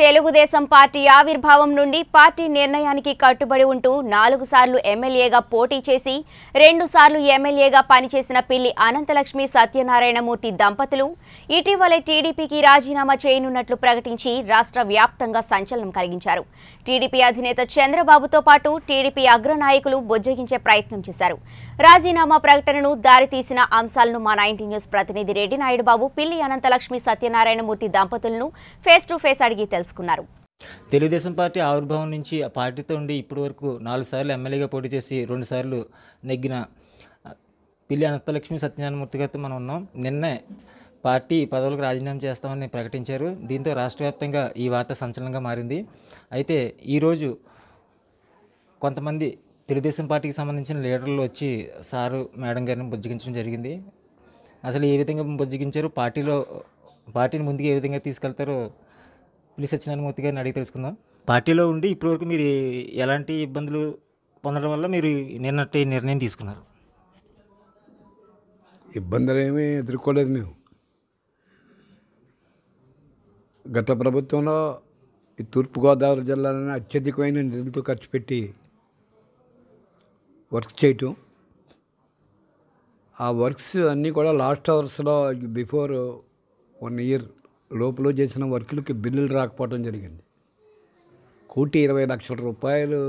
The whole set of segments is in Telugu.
తెలుగుదేశం పార్టీ ఆవిర్భావం నుండి పార్టీ నిర్ణయానికి కట్టుబడి ఉంటూ నాలుగు సార్లు ఎమ్మెల్యేగా పోటీ చేసి రెండు సార్లు ఎమ్మెల్యేగా పనిచేసిన పిల్లి అనంతలక్ష్మి సత్యనారాయణమూర్తి దంపతులు ఇటీవలే టీడీపీకి రాజీనామా చేయనున్నట్లు ప్రకటించి రాష్ట్ర వ్యాప్తంగా సంచలనం కలిగించారు టీడీపీ అధినేత చంద్రబాబుతో పాటు టీడీపీ అగ్రనాయకులు బొజ్జగించే ప్రయత్నం చేశారు రాజీనామా ప్రకటనను దారితీసిన అంశాలను మా నైన్టీ న్యూస్ ప్రతినిధి రెడ్డి నాయుడు బాబు పిల్లి అనంతలక్ష్మి సత్యనారాయణమూర్తి దంపతులను ఫేస్ టు ఫేస్ అడిగి తెలుసుకున్నారు తెలుగుదేశం పార్టీ ఆవిర్భావం నుంచి ఆ పార్టీతో ఉండి ఇప్పటి వరకు నాలుగు సార్లు ఎమ్మెల్యేగా పోటీ చేసి రెండుసార్లు నెగ్గిన పిల్లి అనంతలక్ష్మి సత్యనారాయణమూర్తి గారితో మనం ఉన్నాం నిన్నే పార్టీ పదవులకు రాజీనామా చేస్తామని ప్రకటించారు దీంతో రాష్ట్ర ఈ వార్త సంచలనంగా మారింది అయితే ఈరోజు కొంతమంది తెలుగుదేశం పార్టీకి సంబంధించిన లీడర్లు వచ్చి సారు మేడం గారిని బుజ్జగించడం జరిగింది అసలు ఏ విధంగా బుజ్జగించారు పార్టీలో పార్టీని ముందుకు ఏ విధంగా తీసుకెళ్తారో పిల్లి సత్యనారాయణమూర్తి గారిని అడిగి తెలుసుకుందాం పార్టీలో ఉండి ఇప్పటివరకు మీరు ఎలాంటి ఇబ్బందులు పొందడం వల్ల మీరు నిన్నట్టు నిర్ణయం తీసుకున్నారు ఇబ్బందులు ఏమీ ఎదుర్కోలేదు మేము గత ప్రభుత్వంలో ఈ తూర్పుగోదావరి జిల్లాలోనే అత్యధికమైన నిధులతో ఖర్చు పెట్టి వర్క్ చేయటం ఆ వర్క్స్ అన్నీ కూడా లాస్ట్ అవర్స్లో బిఫోర్ వన్ ఇయర్ లోపల చేసిన వర్కులకి బిల్లులు రాకపోవడం జరిగింది కోటి ఇరవై లక్షల రూపాయలు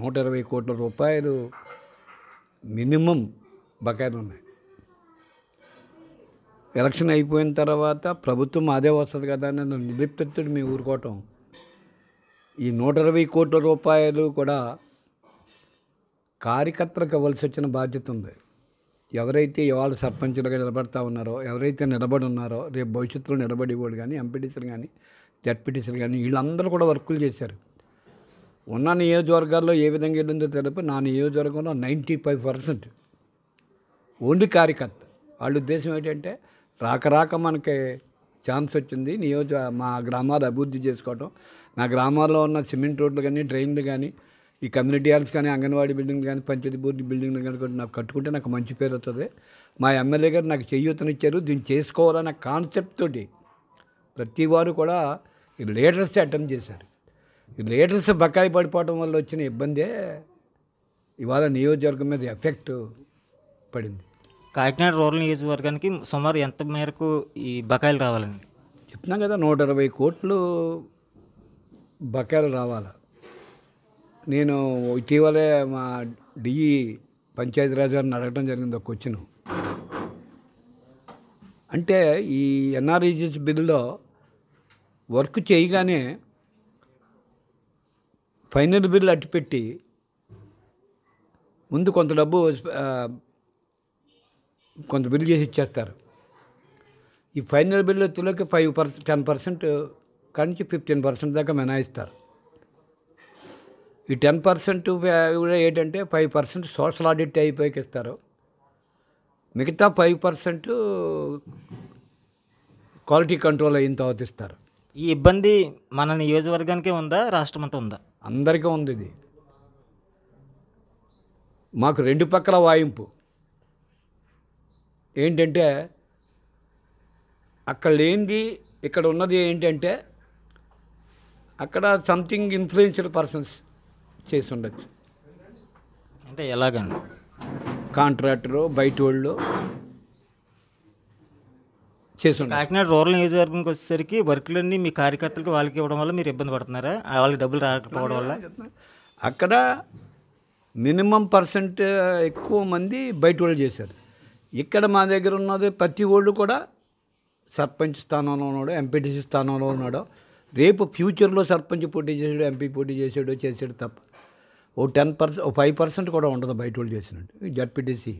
నూట ఇరవై కోట్ల రూపాయలు మినిమం బకాయిలు ఉన్నాయి ఎలక్షన్ అయిపోయిన తర్వాత ప్రభుత్వం అదే వస్తుంది కదా అని నిర్లిప్తుడు మీ ఊరుకోవటం ఈ నూట ఇరవై కోట్ల రూపాయలు కూడా కార్యకర్తలకు ఇవ్వాల్సి వచ్చిన బాధ్యత ఉంది ఎవరైతే ఇవాళ సర్పంచులుగా నిలబడతా ఉన్నారో ఎవరైతే నిలబడి ఉన్నారో రేపు భవిష్యత్తులో నిలబడి నిలబడేవాడు కానీ ఎంపీటీసీలు కానీ జడ్పీటీసీలు కానీ వీళ్ళందరూ కూడా వర్కులు చేశారు ఉన్న నియోజకవర్గాల్లో ఏ విధంగా వెళ్ళిందో తెలుపు నా నియోజకవర్గంలో నైంటీ ఫైవ్ పర్సెంట్ ఓన్లీ కార్యకర్త వాళ్ళ ఉద్దేశం ఏంటంటే రాక రాక మనకి ఛాన్స్ వచ్చింది నియోజక మా గ్రామాలు అభివృద్ధి చేసుకోవటం నా గ్రామాల్లో ఉన్న సిమెంట్ రోడ్లు కానీ డ్రైన్లు కానీ ఈ కమ్యూనిటీ హాల్స్ కానీ అంగన్వాడీ బిల్డింగ్లు కానీ పంచాయతీ బోర్డు బిల్డింగ్లు కానీ నాకు కట్టుకుంటే నాకు మంచి పేరు వస్తుంది మా ఎమ్మెల్యే గారు నాకు చేయూతనిచ్చారు దీన్ని చేసుకోవాలన్న కాన్సెప్ట్ తోటి ప్రతి వారు కూడా ఈ లీడర్స్ అటెంప్ట్ చేశారు ఈ లీడర్స్ బకాయి పడిపోవడం వల్ల వచ్చిన ఇబ్బందే ఇవాళ నియోజకవర్గం మీద ఎఫెక్ట్ పడింది కాకినాడ రూరల్ నియోజకవర్గానికి సుమారు ఎంత మేరకు ఈ బకాయిలు రావాలండి చెప్తున్నాం కదా నూట ఇరవై కోట్లు బకాయిలు రావాలి నేను ఇటీవలే మా డిఈ పంచాయతీరాజ్ గారిని అడగడం జరిగింది ఒక క్వశ్చన్ అంటే ఈ ఎన్ఆర్ఈజిస్ బిల్లులో వర్క్ చేయగానే ఫైనల్ బిల్లు అట్టిపెట్టి ముందు కొంత డబ్బు కొంత బిల్లు చేసి ఇచ్చేస్తారు ఈ ఫైనల్ బిల్లు తులకి ఫైవ్ పర్సెంట్ టెన్ పర్సెంట్ కానించి ఫిఫ్టీన్ పర్సెంట్ దాకా మినాయిస్తారు ఈ టెన్ పర్సెంట్ కూడా ఏంటంటే ఫైవ్ పర్సెంట్ సోషల్ ఆడిట్ అయిపోయి ఇస్తారు మిగతా ఫైవ్ పర్సెంట్ క్వాలిటీ కంట్రోల్ అయిన తర్వాత ఇస్తారు ఈ ఇబ్బంది మన నియోజకవర్గానికే ఉందా రాష్ట్రం అంతా ఉందా అందరికీ ఉంది ఇది మాకు రెండు పక్కల వాయింపు ఏంటంటే అక్కడ లేనిది ఇక్కడ ఉన్నది ఏంటంటే అక్కడ సంథింగ్ ఇన్ఫ్లుయెన్షియల్ పర్సన్స్ చేసి ఉండొచ్చు అంటే ఎలాగండి కాంట్రాక్టరు బయట వాళ్ళు చేస్తుండే కాకినాడ రూరల్ నియోజకవర్గంకి వచ్చేసరికి వర్క్లన్నీ మీ కార్యకర్తలకు వాళ్ళకి ఇవ్వడం వల్ల మీరు ఇబ్బంది పడుతున్నారా వాళ్ళకి డబ్బులు రాకపోవడం వల్ల అక్కడ మినిమం పర్సెంట్ ఎక్కువ మంది బయట వాళ్ళు చేశారు ఇక్కడ మా దగ్గర ఉన్నది ప్రతి వాళ్ళు కూడా సర్పంచ్ స్థానంలో ఉన్నాడు ఎంపీటీసీ స్థానంలో ఉన్నాడు రేపు ఫ్యూచర్లో సర్పంచ్ పోటీ చేసాడు ఎంపీ పోటీ చేసాడు చేశాడు తప్ప ఓ టెన్ పర్సెంట్ ఓ ఫైవ్ పర్సెంట్ కూడా ఉండదు బయట వాళ్ళు చేసినట్టు జడ్పీటీసీ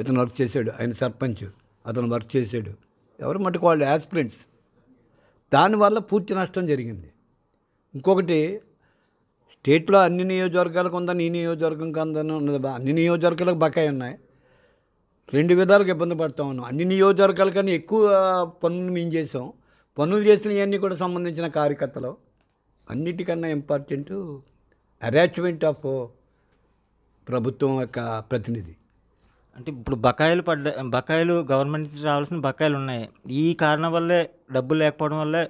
ఇతను వర్క్ చేశాడు ఆయన సర్పంచ్ అతను వర్క్ చేశాడు ఎవరు మటుకు వాళ్ళు యాస్పిరెంట్స్ దానివల్ల పూర్తి నష్టం జరిగింది ఇంకొకటి స్టేట్లో అన్ని నియోజకవర్గాలకు ఉందని ఈ నియోజకవర్గం కాదని ఉన్నది అన్ని నియోజకవర్గాలకు బకాయి ఉన్నాయి రెండు విధాలుగా ఇబ్బంది పడతా ఉన్నాం అన్ని నియోజకవర్గాల కన్నా ఎక్కువ పనులు మేము చేసాం పనులు చేసినవన్నీ కూడా సంబంధించిన కార్యకర్తలు అన్నిటికన్నా ఇంపార్టెంటు అటాచ్మెంట్ ఆఫ్ ప్రభుత్వం యొక్క ప్రతినిధి అంటే ఇప్పుడు బకాయిలు పడ్డ బకాయిలు గవర్నమెంట్ నుంచి రావాల్సిన బకాయిలు ఉన్నాయి ఈ కారణం వల్లే డబ్బులు లేకపోవడం వల్లే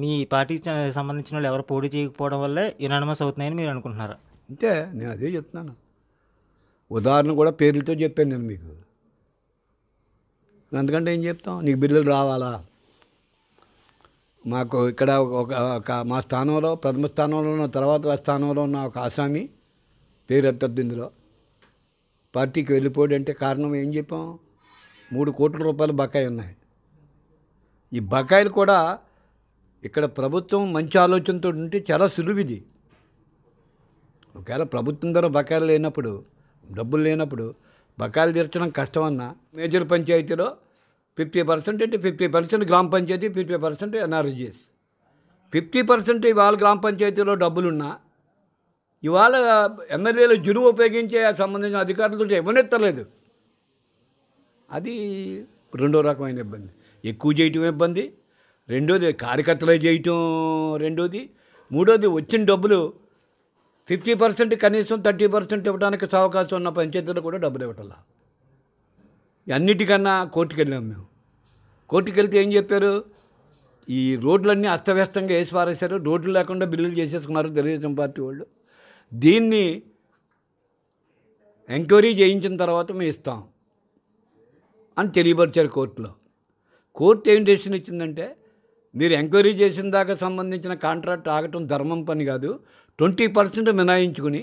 మీ పార్టీకి సంబంధించిన వాళ్ళు ఎవరు పోటీ చేయకపోవడం వల్లే యునానిమస్ అవుతున్నాయని మీరు అనుకుంటున్నారా అంతే నేను అదే చెప్తున్నాను ఉదాహరణ కూడా పేర్లతో చెప్పాను నేను మీకు అందుకంటే ఏం చెప్తాం నీకు బిల్లులు రావాలా మాకు ఇక్కడ ఒక మా స్థానంలో ప్రథమ స్థానంలో ఉన్న తర్వాత స్థానంలో ఉన్న ఒక ఆసామి పేరు ఎత్తద్దు ఇందులో పార్టీకి అంటే కారణం ఏం చెప్పాం మూడు కోట్ల రూపాయలు బకాయి ఉన్నాయి ఈ బకాయిలు కూడా ఇక్కడ ప్రభుత్వం మంచి ఆలోచనతో ఉంటే చాలా సులువు ఇది ఒకవేళ ప్రభుత్వం ద్వారా బకాయిలు లేనప్పుడు డబ్బులు లేనప్పుడు బకాయిలు తీర్చడం కష్టమన్నా మేజర్ పంచాయతీలో ఫిఫ్టీ పర్సెంట్ అంటే ఫిఫ్టీ పర్సెంట్ గ్రామ పంచాయతీ fifty percent NRGS fifty percent ఇవాళ గ్రామ పంచాయతీలో డబ్బులున్నా ఇవాళ ఎమ్మెల్యేలు జురువు ఉపయోగించే సంబంధించిన అధికారులతో ఇవ్వనెత్తలేదు అది రెండో రకమైన ఇబ్బంది ఎక్కువ చేయటం ఇబ్బంది రెండోది కార్యకర్తలు చేయటం రెండోది మూడోది వచ్చిన డబ్బులు ఫిఫ్టీ పర్సెంట్ కనీసం థర్టీ పర్సెంట్ ఇవ్వడానికి అవకాశం ఉన్న పంచాయతీలో కూడా డబ్బులు ఇవ్వటంలా అన్నిటికన్నా కోర్టుకు వెళ్ళాం మేము కోర్టుకు వెళ్తే ఏం చెప్పారు ఈ రోడ్లన్నీ అస్తవ్యస్తంగా వేసి పారేశారు రోడ్లు లేకుండా బిల్లులు చేసేసుకున్నారు తెలుగుదేశం పార్టీ వాళ్ళు దీన్ని ఎంక్వైరీ చేయించిన తర్వాత మేము ఇస్తాం అని తెలియపరిచారు కోర్టులో కోర్టు ఏం డెసిషన్ ఇచ్చిందంటే మీరు ఎంక్వైరీ చేసిన దాకా సంబంధించిన కాంట్రాక్ట్ ఆగటం ధర్మం పని కాదు ట్వంటీ పర్సెంట్ మినాయించుకుని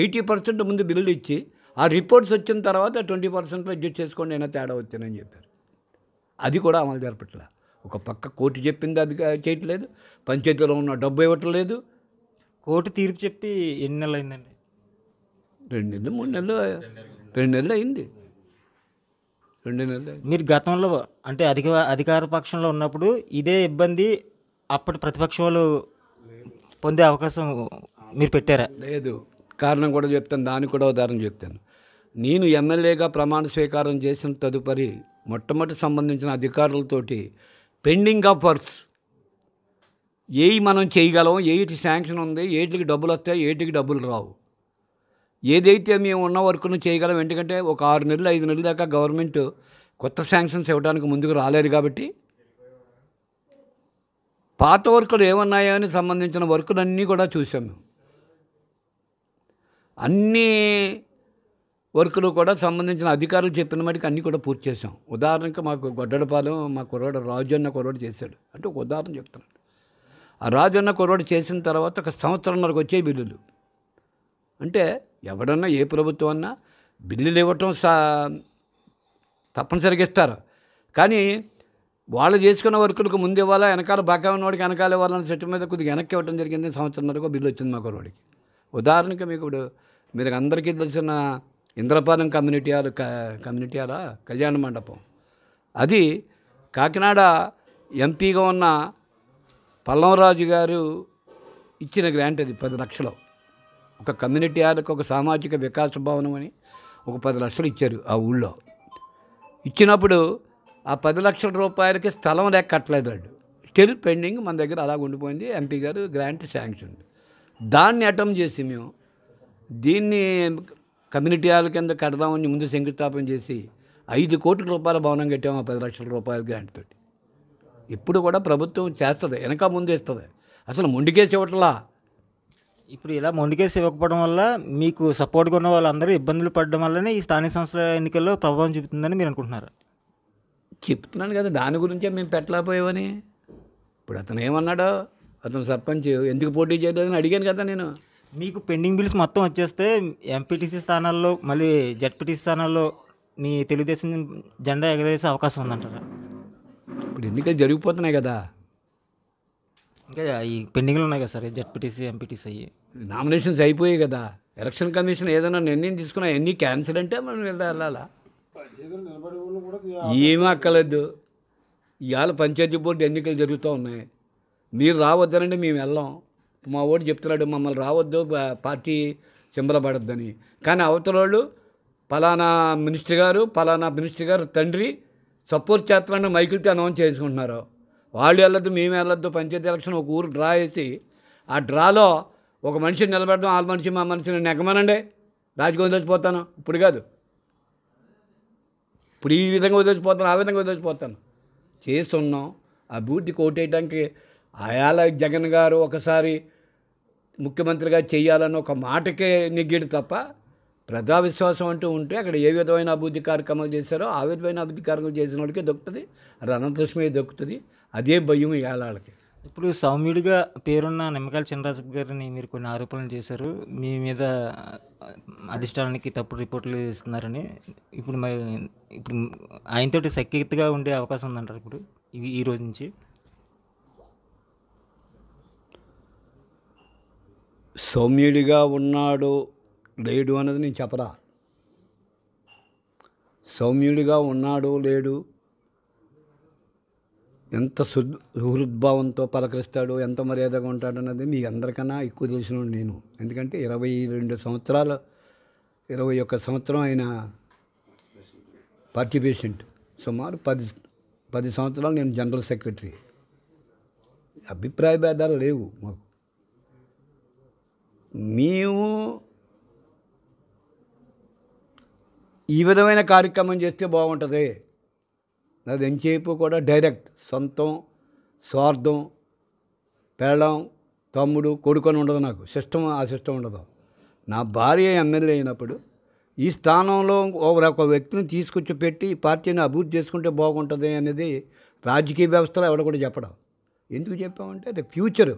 ఎయిటీ పర్సెంట్ ముందు బిల్లులు ఇచ్చి ఆ రిపోర్ట్స్ వచ్చిన తర్వాత ట్వంటీ పర్సెంట్లో అడ్జస్ట్ చేసుకోండి అయినా తేడా వచ్చానని చెప్పారు అది కూడా అమలు జరపట్లే ఒక పక్క కోర్టు చెప్పింది అది చేయట్లేదు పంచాయతీలో ఉన్న డబ్బు ఇవ్వట్లేదు కోర్టు తీర్పు చెప్పి ఎన్ని నెలలు అయిందండి రెండు నెలలు మూడు నెలలు రెండు నెలలు అయింది రెండు నెలలు మీరు గతంలో అంటే అధిక అధికార పక్షంలో ఉన్నప్పుడు ఇదే ఇబ్బంది అప్పటి ప్రతిపక్ష వాళ్ళు పొందే అవకాశం మీరు పెట్టారా లేదు కారణం కూడా చెప్తాను దానికి కూడా ఉదాహరణ చెప్తాను నేను ఎమ్మెల్యేగా ప్రమాణ స్వీకారం చేసిన తదుపరి మొట్టమొదటి సంబంధించిన అధికారులతోటి పెండింగ్ ఆఫ్ వర్క్స్ ఏవి మనం చేయగలం ఏటి శాంక్షన్ ఉంది ఏటికి డబ్బులు వస్తాయి ఏటికి డబ్బులు రావు ఏదైతే మేము ఉన్న వర్క్ను చేయగలం ఎందుకంటే ఒక ఆరు నెలలు ఐదు నెలల దాకా గవర్నమెంట్ కొత్త శాంక్షన్స్ ఇవ్వడానికి ముందుకు రాలేరు కాబట్టి పాత వర్కులు ఏమన్నాయో అని సంబంధించిన వర్కులన్నీ కూడా చూసాము అన్నీ వర్కులు కూడా సంబంధించిన అధికారులు చెప్పిన మటుకు అన్నీ కూడా పూర్తి చేసాం ఉదాహరణకు మాకు గొడ్డడపాలెం మా కుర్రాడు రాజు అన్న కుర్రాడు చేశాడు అంటే ఒక ఉదాహరణ చెప్తున్నాడు ఆ రాజు అన్న కుర్రాడు చేసిన తర్వాత ఒక సంవత్సరంన్నరకు వచ్చే బిల్లులు అంటే ఎవడన్నా ఏ ప్రభుత్వం అన్నా బిల్లులు ఇవ్వటం సా తప్పనిసరిగా ఇస్తారు కానీ వాళ్ళు చేసుకున్న వర్కులకు ముందు ఇవ్వాలా వెనకాల బాగా ఉన్నవాడికి వెనకాల ఇవ్వాలన్న చెట్టు మీద కొద్దిగా వెనక్కి ఇవ్వడం జరిగింది సంవత్సరంన్నరకు బిల్లు వచ్చింది మా కుర్రాడికి ఉదాహరణకి మీకు ఇప్పుడు మీరు అందరికీ తెలిసిన ఇంద్రపాలెం కమ్యూనిటీ కమ్యూనిటీ అలా కళ్యాణ మండపం అది కాకినాడ ఎంపీగా ఉన్న పల్లంరాజు గారు ఇచ్చిన గ్రాంట్ అది పది లక్షలు ఒక కమ్యూనిటీ వాళ్ళకి ఒక సామాజిక వికాస భవనం అని ఒక పది లక్షలు ఇచ్చారు ఆ ఊళ్ళో ఇచ్చినప్పుడు ఆ పది లక్షల రూపాయలకి స్థలం లేక కట్టలేదు వాళ్ళు స్టిల్ పెండింగ్ మన దగ్గర అలా ఉండిపోయింది ఎంపీ గారు గ్రాంట్ శాంక్షన్ దాన్ని అటెంప్ట్ చేసి మేము దీన్ని కమ్యూనిటీ హాల్ కింద కడదామని ముందు శంకుస్థాపన చేసి ఐదు కోట్ల రూపాయల భవనం కట్టాము పది లక్షల రూపాయల గ్రాంట్ తోటి ఇప్పుడు కూడా ప్రభుత్వం చేస్తుంది వెనక ముందు ఇస్తుంది అసలు మొండికేసి ఇవ్వట్లా ఇప్పుడు ఇలా మొండికేసి ఇవ్వకపోవడం వల్ల మీకు సపోర్ట్గా ఉన్న వాళ్ళందరూ ఇబ్బందులు పడడం వల్లనే ఈ స్థానిక సంస్థల ఎన్నికల్లో ప్రభావం చూపుతుందని మీరు అనుకుంటున్నారు చెప్తున్నాను కదా దాని గురించే మేము పెట్టలేకపోయామని ఇప్పుడు అతను ఏమన్నాడో అతను సర్పంచ్ ఎందుకు పోటీ చేయలేదని అడిగాను కదా నేను మీకు పెండింగ్ బిల్స్ మొత్తం వచ్చేస్తే ఎంపీటీసీ స్థానాల్లో మళ్ళీ జడ్పీటీసీ స్థానాల్లో మీ తెలుగుదేశం జెండా ఎగరేసే అవకాశం ఉందంటారా ఇప్పుడు ఎన్నికలు జరిగిపోతున్నాయి కదా ఇంకా ఈ పెండింగ్లు ఉన్నాయి కదా సార్ జడ్పీటీసీ ఎంపీటీసీ అయ్యి నామినేషన్స్ అయిపోయాయి కదా ఎలక్షన్ కమిషన్ ఏదైనా నిర్ణయం తీసుకున్నా ఎన్ని క్యాన్సిల్ అంటే మనం వెళ్ళాలా ఏమీ అక్కలేదు ఇవాళ పంచాయతీ బోర్డు ఎన్నికలు జరుగుతూ ఉన్నాయి మీరు రావద్దనండి మేము వెళ్ళాం మా ఓడి చెప్తున్నాడు మమ్మల్ని రావద్దు పార్టీ చెంబలబడద్దని కానీ అవతల వాళ్ళు పలానా మినిస్టర్ గారు పలానా మినిస్టర్ గారు తండ్రి సపోర్ట్ చేస్తున్నాడు మైకిల్తో అనౌన్స్ చేసుకుంటున్నారు వాళ్ళు వెళ్ళొద్దు మేము వెళ్ళొద్దు పంచాయతీ ఎలక్షన్ ఒక ఊరు డ్రా చేసి ఆ డ్రాలో ఒక మనిషిని నిలబెడదాం ఆ మనిషి మా మనిషిని నెగ్గమనండి రాజకీయం వదిలేసిపోతాను ఇప్పుడు కాదు ఇప్పుడు ఈ విధంగా వదిలేసిపోతాను ఆ విధంగా వదిలేసిపోతాను చేస్తున్నాం అభివృద్ధి కోటేయడానికి ఆయాల జగన్ గారు ఒకసారి ముఖ్యమంత్రిగా చేయాలని ఒక మాటకే నెగ్గిడు తప్ప ప్రజా విశ్వాసం అంటూ ఉంటే అక్కడ ఏ విధమైన అభివృద్ధి కార్యక్రమాలు చేశారో ఆ విధమైన అభివృద్ధి కార్యక్రమం చేసిన వాళ్ళకే దొక్కుతుంది రణదృష్మే దొక్కుతుంది అదే భయం ఏళ్ళకి ఇప్పుడు సౌమ్యుడిగా పేరున్న నిమ్మకాయల చిన్నరాజు గారిని మీరు కొన్ని ఆరోపణలు చేశారు మీ మీద అధిష్టానానికి తప్పుడు రిపోర్ట్లు ఇస్తున్నారని ఇప్పుడు ఇప్పుడు ఆయనతోటి సఖ్యతగా ఉండే అవకాశం ఉందంటారు ఇప్పుడు ఈ రోజు నుంచి సౌమ్యుడిగా ఉన్నాడు లేడు అన్నది నేను చెప్పరా సౌమ్యుడిగా ఉన్నాడు లేడు ఎంత సుహృద్భావంతో పలకరిస్తాడు ఎంత మర్యాదగా ఉంటాడు అన్నది మీ అందరికన్నా ఎక్కువ తెలిసిన నేను ఎందుకంటే ఇరవై రెండు సంవత్సరాలు ఇరవై ఒక్క సంవత్సరం ఆయన పార్టీ పేషెంట్ సుమారు పది పది సంవత్సరాలు నేను జనరల్ సెక్రటరీ అభిప్రాయ భేదాలు లేవు మాకు మేము ఈ విధమైన కార్యక్రమం చేస్తే బాగుంటుంది అది ఎంతసేపు కూడా డైరెక్ట్ సొంతం స్వార్థం పెళ్ళం తమ్ముడు కొడుకొని ఉండదు నాకు సిస్టమ్ ఆ సిస్టమ్ ఉండదు నా భార్య ఎమ్మెల్యే అయినప్పుడు ఈ స్థానంలో ఒక వ్యక్తిని తీసుకొచ్చి పెట్టి ఈ పార్టీని అభివృద్ధి చేసుకుంటే బాగుంటుంది అనేది రాజకీయ వ్యవస్థలో ఎవడ కూడా చెప్పడం ఎందుకు చెప్పామంటే ఫ్యూచరు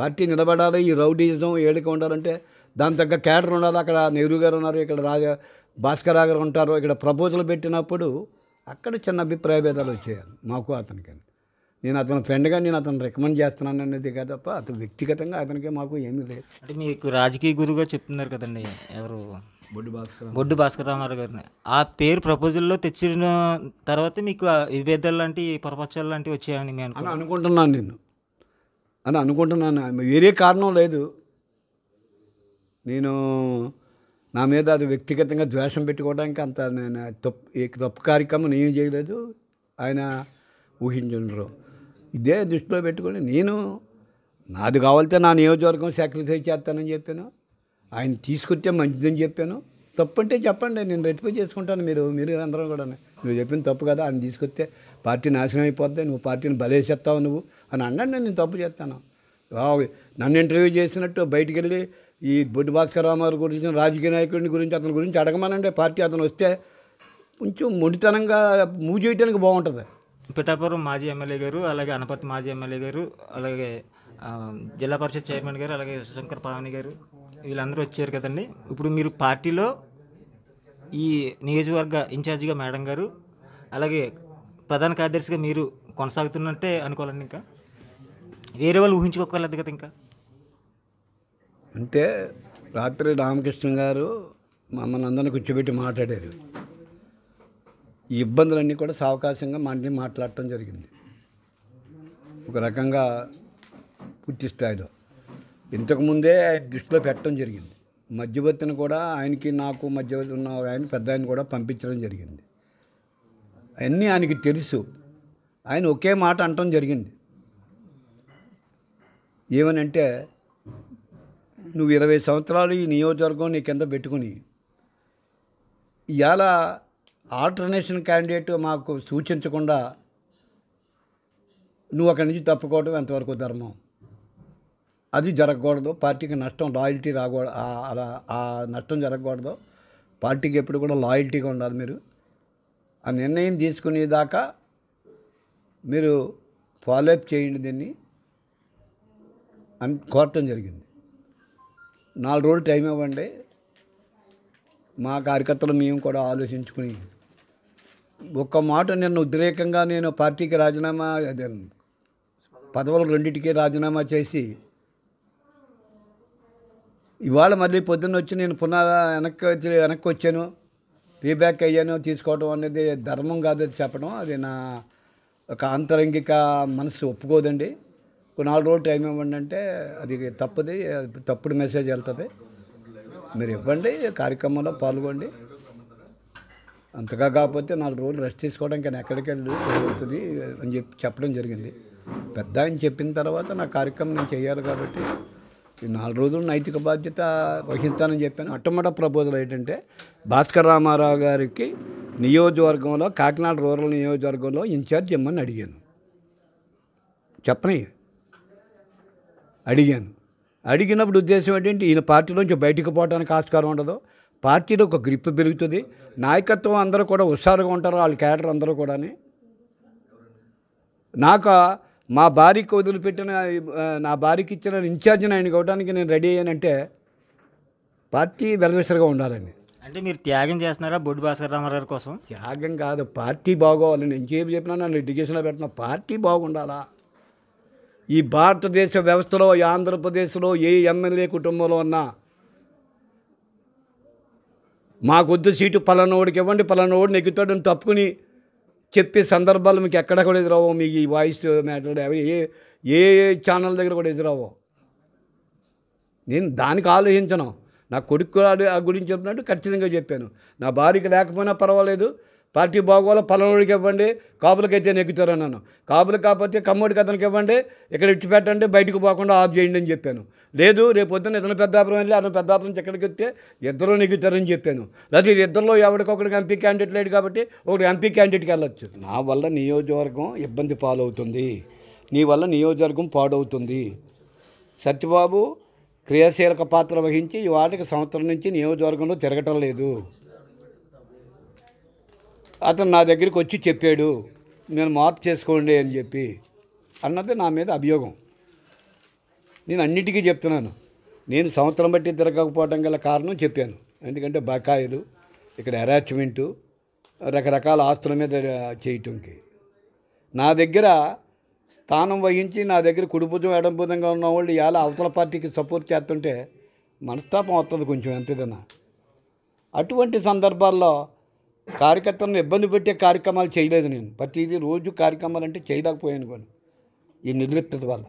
పార్టీ నిలబడాలి ఈ రౌడీజం ఏడికి ఉండాలంటే దాని తగ్గ క్యాడర్ ఉండాలి అక్కడ నెహ్రూ గారు ఉన్నారు ఇక్కడ రాజా భాస్కర్ గారు ఉంటారు ఇక్కడ ప్రపోజల్ పెట్టినప్పుడు అక్కడ చిన్న అభిప్రాయ భేదాలు వచ్చాయి మాకు అతనికి నేను అతని ఫ్రెండ్గా నేను అతను రికమెండ్ చేస్తున్నాను అనేది కాదప్ప అతను వ్యక్తిగతంగా అతనికి మాకు ఏమీ లేదు అంటే మీకు రాజకీయ గురువుగా చెప్తున్నారు కదండి ఎవరు బొడ్డు భాస్కర్ బొడ్డు భాస్కర్ రామారావు గారిని ఆ పేరు ప్రపోజల్లో తెచ్చిన తర్వాత మీకు విభేదాలు లాంటి ప్రపంచాలు లాంటివి వచ్చాయని నేను అనుకుంటున్నాను నేను అని అనుకుంటున్నాను వేరే కారణం లేదు నేను నా మీద అది వ్యక్తిగతంగా ద్వేషం పెట్టుకోవడానికి అంత నేను తప్పు తప్పు కార్యక్రమం నేను చేయలేదు ఆయన ఊహించరు ఇదే దృష్టిలో పెట్టుకొని నేను నాది కావాలితే నా నియోజకవర్గం సాక్రిఫైస్ చేస్తానని చెప్పాను ఆయన తీసుకొచ్చే మంచిదని చెప్పాను తప్పు అంటే చెప్పండి నేను రెట్టిపోయి చేసుకుంటాను మీరు మీరు అందరం కూడా నువ్వు చెప్పిన తప్పు కదా ఆయన తీసుకొస్తే పార్టీ నాశనం అయిపోద్ది నువ్వు పార్టీని బలేసేస్తావు నువ్వు అని అన్నాడు నేను తప్పు చేస్తాను నన్ను ఇంటర్వ్యూ చేసినట్టు బయటికి వెళ్ళి ఈ బొడ్డు భాస్కర్ రామారావు గురించి రాజకీయ నాయకుడిని గురించి అతని గురించి అడగమనండి పార్టీ అతను వస్తే కొంచెం మొండితనంగా మూవ్ చేయడానికి బాగుంటుంది పిఠాపురం మాజీ ఎమ్మెల్యే గారు అలాగే అనపతి మాజీ ఎమ్మెల్యే గారు అలాగే జిల్లా పరిషత్ చైర్మన్ గారు అలాగే శంకర్ పావని గారు వీళ్ళందరూ వచ్చారు కదండి ఇప్పుడు మీరు పార్టీలో ఈ నియోజకవర్గ ఇన్ఛార్జిగా మేడం గారు అలాగే ప్రధాన కార్యదర్శిగా మీరు కొనసాగుతున్నట్టే అనుకోవాలండి ఇంకా వేరే వాళ్ళు ఊహించుకోలేదు కదా ఇంకా అంటే రాత్రి రామకృష్ణ గారు మమ్మల్ని అందరిని కూర్చోబెట్టి మాట్లాడారు ఈ ఇబ్బందులన్నీ కూడా సావకాశంగా మళ్ళీ మాట్లాడటం జరిగింది ఒక రకంగా పూర్తి స్థాయిలో ఇంతకుముందే ఆయన దృష్టిలో పెట్టడం జరిగింది మధ్యవర్తిని కూడా ఆయనకి నాకు మధ్యవర్తి ఉన్న ఆయన పెద్ద ఆయన కూడా పంపించడం జరిగింది అన్నీ ఆయనకి తెలుసు ఆయన ఒకే మాట అనటం జరిగింది ఏమనంటే నువ్వు ఇరవై సంవత్సరాలు ఈ నియోజకవర్గం నీ కింద పెట్టుకుని ఇవాళ ఆల్టర్నేషన్ క్యాండిడేట్ మాకు సూచించకుండా నువ్వు అక్కడి నుంచి తప్పుకోవడం ఎంతవరకు ధర్మం అది జరగకూడదు పార్టీకి నష్టం లాయల్టీ రాకూడదు అలా ఆ నష్టం జరగకూడదు పార్టీకి ఎప్పుడు కూడా లాయల్టీగా ఉండాలి మీరు ఆ నిర్ణయం తీసుకునేదాకా మీరు ఫాలోఅప్ చేయండి దీన్ని అని కోరటం జరిగింది నాలుగు రోజులు టైం ఇవ్వండి మా కార్యకర్తలు మేము కూడా ఆలోచించుకుని ఒక్క మాట నిన్న ఉద్రేకంగా నేను పార్టీకి రాజీనామా పదవులు రెండింటికి రాజీనామా చేసి ఇవాళ మళ్ళీ పొద్దున్న వచ్చి నేను పునః వెనక్కి వచ్చి వెనక్కి వచ్చాను రీబ్యాక్ అయ్యాను తీసుకోవడం అనేది ధర్మం కాదు చెప్పడం అది నా ఒక ఆంతరంగిక మనసు ఒప్పుకోదండి నాలుగు రోజులు టైం ఇవ్వండి అంటే అది తప్పది తప్పుడు మెసేజ్ వెళ్తుంది మీరు ఇవ్వండి కార్యక్రమంలో పాల్గొండి అంతగా కాకపోతే నాలుగు రోజులు రెస్ట్ తీసుకోవడానికి నేను ఎక్కడికి వెళ్ళి అవుతుంది అని చెప్పి చెప్పడం జరిగింది పెద్ద ఆయన చెప్పిన తర్వాత నా కార్యక్రమం నేను చేయాలి కాబట్టి ఈ నాలుగు రోజులు నైతిక బాధ్యత వహిస్తానని చెప్పాను అట్టమట ప్రపోజల్ ఏంటంటే భాస్కర్ రామారావు గారికి నియోజకవర్గంలో కాకినాడ రూరల్ నియోజకవర్గంలో ఇన్ఛార్జ్ ఇమ్మని అడిగాను చెప్పని అడిగాను అడిగినప్పుడు ఉద్దేశం ఏంటంటే ఈయన పార్టీలోంచి బయటకు పోవడానికి ఆస్కారం ఉండదు పార్టీలో ఒక గ్రిప్ పెరుగుతుంది నాయకత్వం అందరూ కూడా హుషారుగా ఉంటారు వాళ్ళ క్యాడర్ అందరూ కూడాని నాకు మా భార్యకి వదిలిపెట్టిన నా భార్యకి ఇచ్చిన ఇన్ఛార్జిని ఆయన ఇవ్వడానికి నేను రెడీ అయ్యానంటే పార్టీ వెలవిసరిగా ఉండాలని అంటే మీరు త్యాగం చేస్తున్నారా బొడ్డు భాస్కర్ రామారావు కోసం త్యాగం కాదు పార్టీ బాగోవాలి నేను చెప్పి చెప్పినా నన్ను ఎడ్యుకేషన్లో పెడుతున్నా పార్టీ బాగుండాలా ఈ భారతదేశ వ్యవస్థలో ఈ ఆంధ్రప్రదేశ్లో ఏ ఎమ్మెల్యే కుటుంబంలో ఉన్నా మాకొద్దు సీటు పలానోడికి ఇవ్వండి పలానోడిని ఎక్కుతాడని తప్పుకుని చెప్పే సందర్భాలు మీకు ఎక్కడ కూడా ఎదురవో మీకు ఈ వాయిస్ మ్యాటర్ ఏ ఏ ఛానల్ దగ్గర కూడా ఎదురవో నేను దానికి ఆలోచించను నా కొడుకు గురించి చెప్పినట్టు ఖచ్చితంగా చెప్పాను నా భార్యకి లేకపోయినా పర్వాలేదు పార్టీ బాగోలో పలనోడికి ఇవ్వండి కాపులకి అయితే నెగ్గుతారు అన్నాను కాపులు కాకపోతే కమ్మోడికి అతనికి ఇవ్వండి ఇక్కడ ఇచ్చి పెట్టండి బయటకు పోకుండా ఆఫ్ చేయండి అని చెప్పాను లేదు రేపు పొద్దున్న ఇతను పెద్దాపురం వెళ్ళి అతను పెద్దాపురం నుంచి ఎక్కడికి వస్తే ఇద్దరు నెగ్గుతారని చెప్పాను లేకపోతే ఇద్దరిలో ఎవరికొకరికి ఎంపీ క్యాండిడేట్ లేడు కాబట్టి ఒకటి ఎంపీ క్యాండిడేట్కి వెళ్ళొచ్చు నా వల్ల నియోజకవర్గం ఇబ్బంది పాలవుతుంది నీ వల్ల నియోజకవర్గం పాడవుతుంది సత్యబాబు క్రియాశీలక పాత్ర వహించి ఈ వాటికి సంవత్సరం నుంచి నియోజకవర్గంలో తిరగటం లేదు అతను నా దగ్గరికి వచ్చి చెప్పాడు నేను మార్పు చేసుకోండి అని చెప్పి అన్నది నా మీద అభియోగం నేను అన్నిటికీ చెప్తున్నాను నేను సంవత్సరం బట్టి తిరగకపోవడం గల కారణం చెప్పాను ఎందుకంటే బకాయిలు ఇక్కడ అరాచ్మెంటు రకరకాల ఆస్తుల మీద చేయటంకి నా దగ్గర స్థానం వహించి నా దగ్గర కుడిపుజం ఎడంభుజంగా ఉన్న వాళ్ళు ఇవాళ అవతల పార్టీకి సపోర్ట్ చేస్తుంటే మనస్తాపం వస్తుంది కొంచెం ఎంతదన్నా అటువంటి సందర్భాల్లో కార్యకర్తలను ఇబ్బంది పెట్టే కార్యక్రమాలు చేయలేదు నేను ప్రతిదీ రోజు కార్యక్రమాలు అంటే చేయలేకపోయాను కూడా ఈ నిర్లిప్తత వల్ల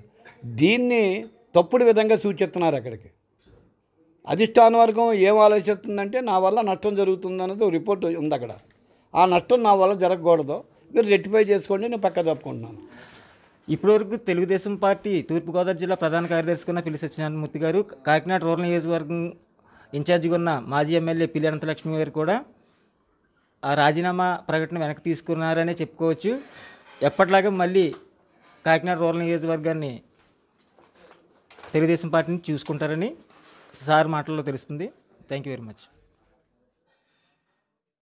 దీన్ని తప్పుడు విధంగా సూచిస్తున్నారు అక్కడికి అధిష్టాన వర్గం ఏం ఆలోచిస్తుందంటే నా వల్ల నష్టం జరుగుతుంది అనేది రిపోర్ట్ ఉంది అక్కడ ఆ నష్టం నా వల్ల జరగకూడదు మీరు రెట్టిఫై చేసుకోండి నేను పక్క తప్పుకుంటున్నాను ఇప్పటివరకు తెలుగుదేశం పార్టీ తూర్పుగోదావరి జిల్లా ప్రధాన కార్యదర్శిగా పిల్లి సత్యనారాయణమూర్తి గారు కాకినాడ రూరల్ నియోజకవర్గం ఇన్ఛార్జిగా ఉన్న మాజీ ఎమ్మెల్యే పిల్లి అనంతలక్ష్మి గారు కూడా ఆ రాజీనామా ప్రకటన వెనక్కి తీసుకున్నారనే చెప్పుకోవచ్చు ఎప్పటిలాగే మళ్ళీ కాకినాడ రూరల్ నియోజకవర్గాన్ని తెలుగుదేశం పార్టీని చూసుకుంటారని సార్ మాటల్లో తెలుస్తుంది థ్యాంక్ యూ వెరీ మచ్